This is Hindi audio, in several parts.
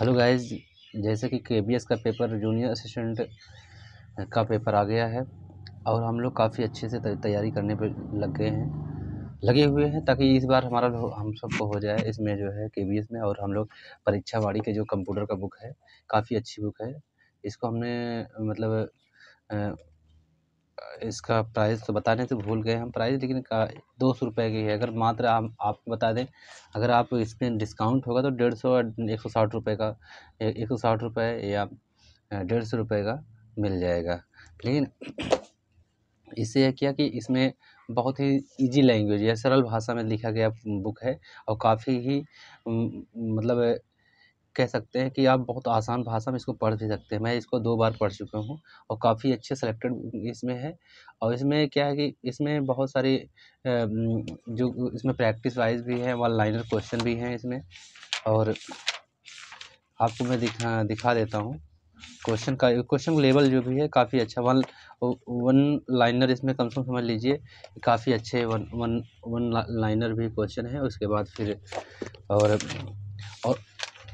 हेलो गाइस जैसे कि के का पेपर जूनियर असिस्टेंट का पेपर आ गया है और हम लोग काफ़ी अच्छे से तैयारी करने पर लग गए हैं लगे हुए हैं ताकि इस बार हमारा हम सबको हो जाए इसमें जो है के में और हम लोग परीक्षा वाड़ी के जो कंप्यूटर का बुक है काफ़ी अच्छी बुक है इसको हमने मतलब इसका प्राइस तो बताने से तो भूल गए हम प्राइस लेकिन दो सौ रुपये की है अगर मात्र आप आपको बता दें अगर आप इसमें डिस्काउंट होगा तो डेढ़ सौ एक सौ साठ रुपये का एक सौ साठ रुपये या डेढ़ सौ रुपये का मिल जाएगा लेकिन इससे यह किया कि इसमें बहुत ही इजी लैंग्वेज या सरल भाषा में लिखा गया बुक है और काफ़ी ही मतलब कह सकते हैं कि आप बहुत आसान भाषा में इसको पढ़ भी सकते हैं मैं इसको दो बार पढ़ चुका हूँ और काफ़ी अच्छे सेलेक्टेड इसमें है और इसमें क्या है कि इसमें बहुत सारी जो इसमें प्रैक्टिस वाइज भी है वन लाइनर क्वेश्चन भी हैं इसमें और आपको मैं दिखा दिखा देता हूँ क्वेश्चन का क्वेश्चन लेवल जो भी है काफ़ी अच्छा वन वन लाइनर इसमें कम से कम समझ लीजिए काफ़ी अच्छे वन वन वन लाइनर भी क्वेश्चन है उसके बाद फिर और और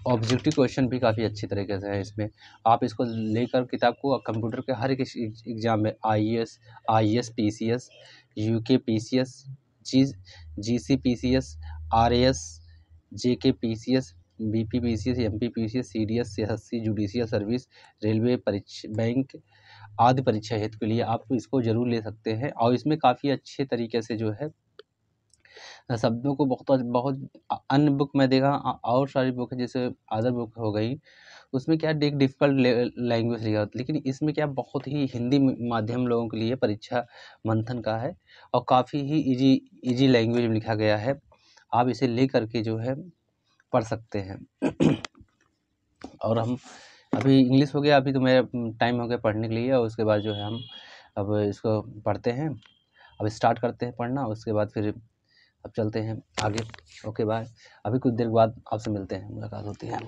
ऑब्जेक्टिव क्वेश्चन भी काफ़ी अच्छी तरीके से है इसमें आप इसको लेकर किताब को कंप्यूटर के हर एक एग्ज़ाम में I S I S P C S U K P C S G G C P C S R S J K P C S B P P C S M P P C S C D S C S C judicial service railway परीक्षा बैंक आदि परीक्षा हेतु के लिए आप इसको ज़रूर ले सकते हैं और इसमें काफ़ी अच्छे तरीके से जो है शब्दों को बहुत बहुत अन्य बुक में देखा और सारी बुक है जैसे अदर बुक हो गई उसमें क्या एक डिफ़िकल्ट लैंग्वेज लिखा होता लेकिन इसमें क्या बहुत ही हिंदी माध्यम लोगों के लिए परीक्षा मंथन का है और काफ़ी ही इजी इजी लैंग्वेज में लिखा गया है आप इसे ले करके जो है पढ़ सकते हैं और हम अभी इंग्लिश हो गया अभी तो मेरा टाइम हो गया पढ़ने के लिए और उसके बाद जो है हम अब इसको पढ़ते हैं अब स्टार्ट करते हैं पढ़ना उसके बाद फिर अब चलते हैं आगे ओके बाय अभी कुछ देर बाद आपसे मिलते हैं मुलाकात होती है